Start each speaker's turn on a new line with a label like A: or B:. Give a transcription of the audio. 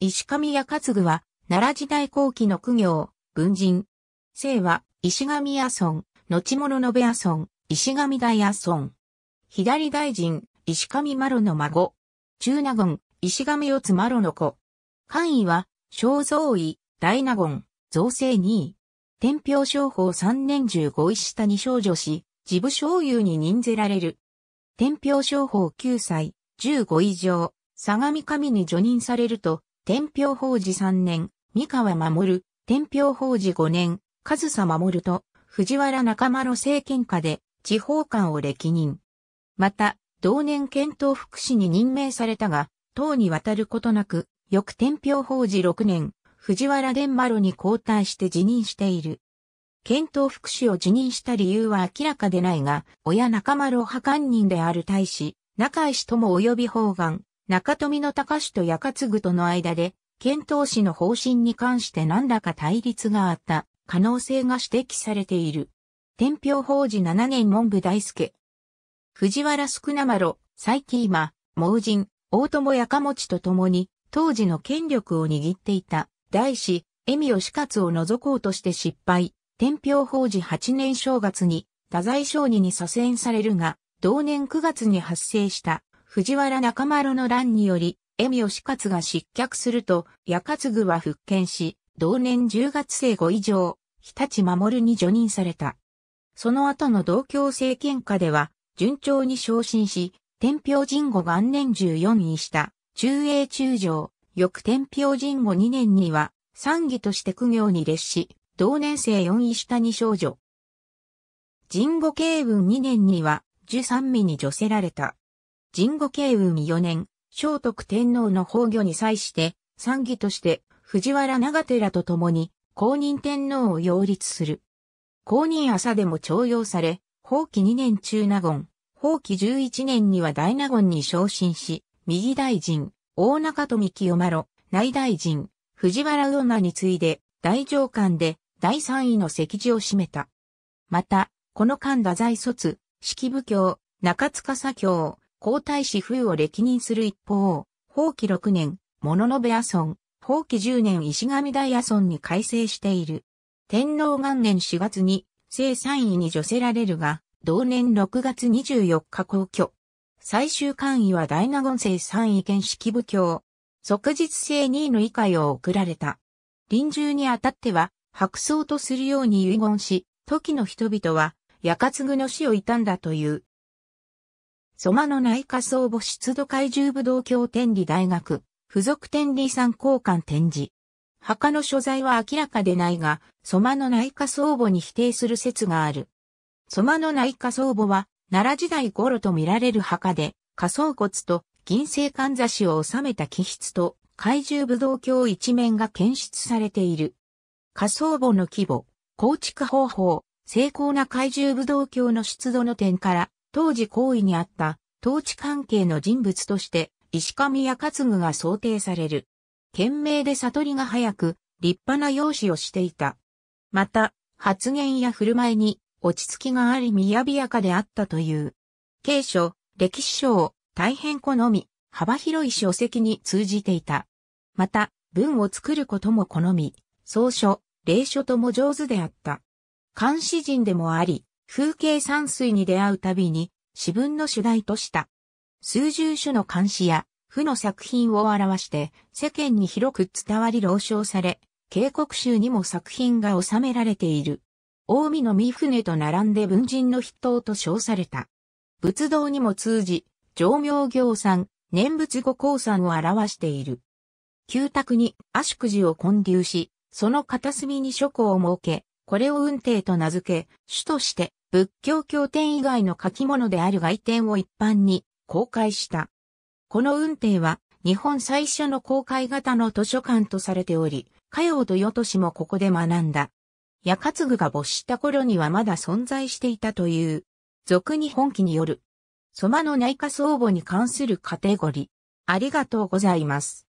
A: 石上屋勝具は、奈良時代後期の苦行、文人。姓は、石上屋村、後物の部屋村、石上大屋村。左大臣、石上麻呂の孫。中納言、石上四つ麻呂の子。官位は、小僧位、大納言、造成2位。天平商法3年15位下に少女し、自部商有に任ぜられる。天平商法9歳、15以上、相模神に除任されると、天平法事3年、三河守、天平法事5年、上総守と藤原中丸政権下で地方官を歴任。また、同年検討福祉に任命されたが、党に渡ることなく、翌天平法事6年、藤原伝丸に交代して辞任している。検討福祉を辞任した理由は明らかでないが、親中丸派官人である大使、中井氏とも及び方眼、中富の高氏と中継ぐとの間で、遣唐使の方針に関して何らか対立があった可能性が指摘されている。天平法事7年文部大輔。藤原宿なまろ、最近今、盲人、大友やかもちと共に、当時の権力を握っていた、大師、恵美吉勝を除こうとして失敗。天平法事8年正月に、多罪商人に左遷されるが、同年9月に発生した藤原中丸の乱により、江見義勝が失脚すると、矢勝具は復権し、同年10月生後以上、日立守に除任された。その後の同郷政権下では、順調に昇進し、天平神後元年14位した、中英中将、翌天平神後2年には、参議として苦行に列し、同年生4位下に少女。神後慶文2年には、十三味に除せられた。神護慶雲4年、聖徳天皇の崩御に際して、参議として藤原長寺と共に公認天皇を擁立する。公認朝でも徴用され、法期2年中納言、法期11年には大納言に昇進し、右大臣、大中富清丸、内大臣、藤原魚名に次いで、大上官で、第三位の席次を占めた。また、この間太宰卒、式部教、中塚左教、皇太子風を歴任する一方、法期6年、物の部屋村、法期10年石上大屋村に改正している。天皇元年4月に、正三位に除せられるが、同年6月24日皇居。最終官位は大納言正三位県式部教。即日正二位の位下を送られた。臨終にあたっては、白草とするように遺言し、時の人々は、やかつぐの死を悼んだという。ソマの内科僧母湿度怪獣武道教天理大学、付属天理参考換展示。墓の所在は明らかでないが、ソマの内科僧母に否定する説がある。ソマの内科僧母は、奈良時代頃と見られる墓で、仮想骨と銀星かんざしを収めた気質と怪獣武道教一面が検出されている。仮想母の規模、構築方法、精巧な怪獣武道教の出土の点から、当時行為にあった統治関係の人物として石上や勝具が想定される。賢明で悟りが早く立派な容姿をしていた。また、発言や振る舞いに落ち着きがありみやびやかであったという。経書、歴史書を大変好み、幅広い書籍に通じていた。また、文を作ることも好み、草書、霊書とも上手であった。監視人でもあり、風景山水に出会うたびに、詩文の主題とした。数十種の漢詩や、負の作品を表して、世間に広く伝わり朗唱され、警告集にも作品が収められている。近江の三船と並んで文人の筆頭と称された。仏道にも通じ、上明行産、念仏後降山を表している。旧宅に足くじを建立し、その片隅に書庫を設け、これを運帝と名付け、主として仏教経典以外の書き物である外典を一般に公開した。この運帝は日本最初の公開型の図書館とされており、火用と与都市もここで学んだ。矢かつが没した頃にはまだ存在していたという、俗に本記による、蕎麦の内科相母に関するカテゴリー。ありがとうございます。